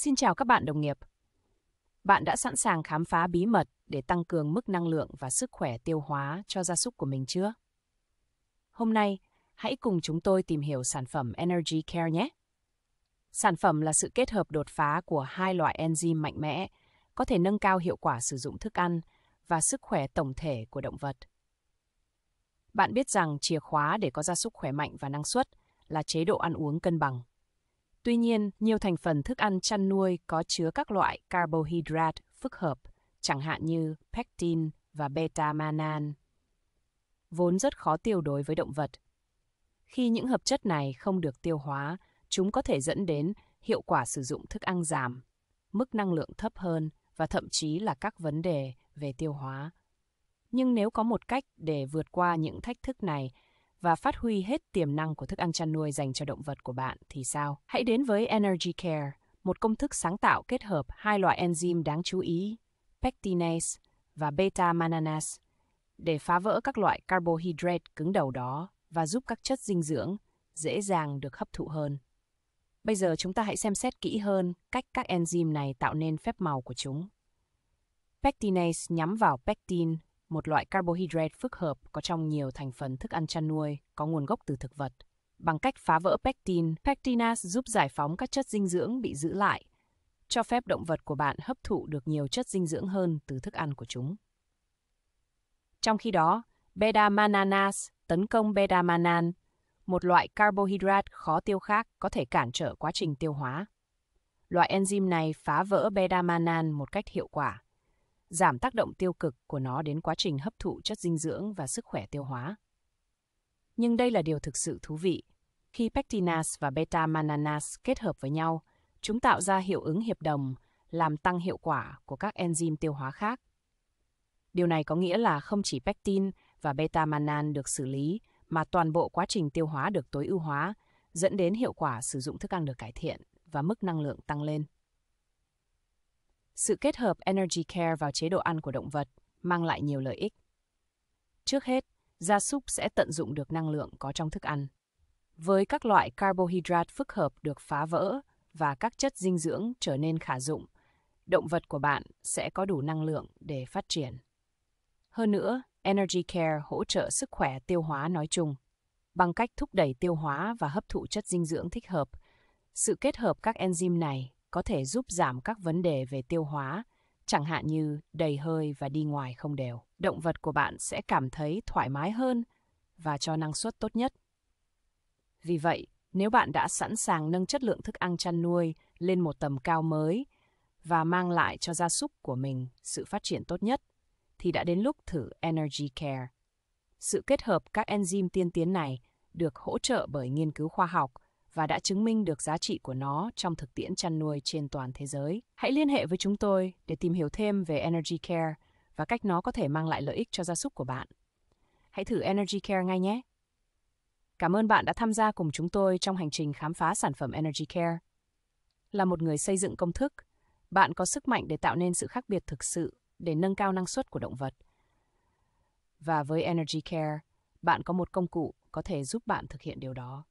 Xin chào các bạn đồng nghiệp. Bạn đã sẵn sàng khám phá bí mật để tăng cường mức năng lượng và sức khỏe tiêu hóa cho gia súc của mình chưa? Hôm nay, hãy cùng chúng tôi tìm hiểu sản phẩm Energy Care nhé. Sản phẩm là sự kết hợp đột phá của hai loại enzyme mạnh mẽ, có thể nâng cao hiệu quả sử dụng thức ăn và sức khỏe tổng thể của động vật. Bạn biết rằng chìa khóa để có gia súc khỏe mạnh và năng suất là chế độ ăn uống cân bằng. Tuy nhiên, nhiều thành phần thức ăn chăn nuôi có chứa các loại carbohydrate phức hợp, chẳng hạn như pectin và beta-manan, vốn rất khó tiêu đối với động vật. Khi những hợp chất này không được tiêu hóa, chúng có thể dẫn đến hiệu quả sử dụng thức ăn giảm, mức năng lượng thấp hơn và thậm chí là các vấn đề về tiêu hóa. Nhưng nếu có một cách để vượt qua những thách thức này và phát huy hết tiềm năng của thức ăn chăn nuôi dành cho động vật của bạn thì sao? Hãy đến với Energy Care, một công thức sáng tạo kết hợp hai loại enzyme đáng chú ý, pectinase và beta-mananase, để phá vỡ các loại carbohydrate cứng đầu đó và giúp các chất dinh dưỡng dễ dàng được hấp thụ hơn. Bây giờ chúng ta hãy xem xét kỹ hơn cách các enzyme này tạo nên phép màu của chúng. Pectinase nhắm vào pectin, một loại carbohydrate phức hợp có trong nhiều thành phần thức ăn chăn nuôi có nguồn gốc từ thực vật. Bằng cách phá vỡ pectin, pectinase giúp giải phóng các chất dinh dưỡng bị giữ lại, cho phép động vật của bạn hấp thụ được nhiều chất dinh dưỡng hơn từ thức ăn của chúng. Trong khi đó, beta-mananas tấn công beta-manan, một loại carbohydrate khó tiêu khác có thể cản trở quá trình tiêu hóa. Loại enzyme này phá vỡ beta-manan một cách hiệu quả giảm tác động tiêu cực của nó đến quá trình hấp thụ chất dinh dưỡng và sức khỏe tiêu hóa. Nhưng đây là điều thực sự thú vị. Khi pectinas và beta-mananas kết hợp với nhau, chúng tạo ra hiệu ứng hiệp đồng, làm tăng hiệu quả của các enzyme tiêu hóa khác. Điều này có nghĩa là không chỉ pectin và beta-manan được xử lý, mà toàn bộ quá trình tiêu hóa được tối ưu hóa, dẫn đến hiệu quả sử dụng thức ăn được cải thiện và mức năng lượng tăng lên sự kết hợp Energy Care vào chế độ ăn của động vật mang lại nhiều lợi ích. Trước hết, gia súc sẽ tận dụng được năng lượng có trong thức ăn. Với các loại carbohydrate phức hợp được phá vỡ và các chất dinh dưỡng trở nên khả dụng, động vật của bạn sẽ có đủ năng lượng để phát triển. Hơn nữa, Energy Care hỗ trợ sức khỏe tiêu hóa nói chung bằng cách thúc đẩy tiêu hóa và hấp thụ chất dinh dưỡng thích hợp. Sự kết hợp các enzyme này có thể giúp giảm các vấn đề về tiêu hóa, chẳng hạn như đầy hơi và đi ngoài không đều. Động vật của bạn sẽ cảm thấy thoải mái hơn và cho năng suất tốt nhất. Vì vậy, nếu bạn đã sẵn sàng nâng chất lượng thức ăn chăn nuôi lên một tầm cao mới và mang lại cho gia súc của mình sự phát triển tốt nhất, thì đã đến lúc thử Energy Care. Sự kết hợp các enzyme tiên tiến này được hỗ trợ bởi nghiên cứu khoa học – và đã chứng minh được giá trị của nó trong thực tiễn chăn nuôi trên toàn thế giới. Hãy liên hệ với chúng tôi để tìm hiểu thêm về Energy Care và cách nó có thể mang lại lợi ích cho gia súc của bạn. Hãy thử Energy Care ngay nhé. Cảm ơn bạn đã tham gia cùng chúng tôi trong hành trình khám phá sản phẩm Energy Care. Là một người xây dựng công thức, bạn có sức mạnh để tạo nên sự khác biệt thực sự để nâng cao năng suất của động vật. Và với Energy Care, bạn có một công cụ có thể giúp bạn thực hiện điều đó.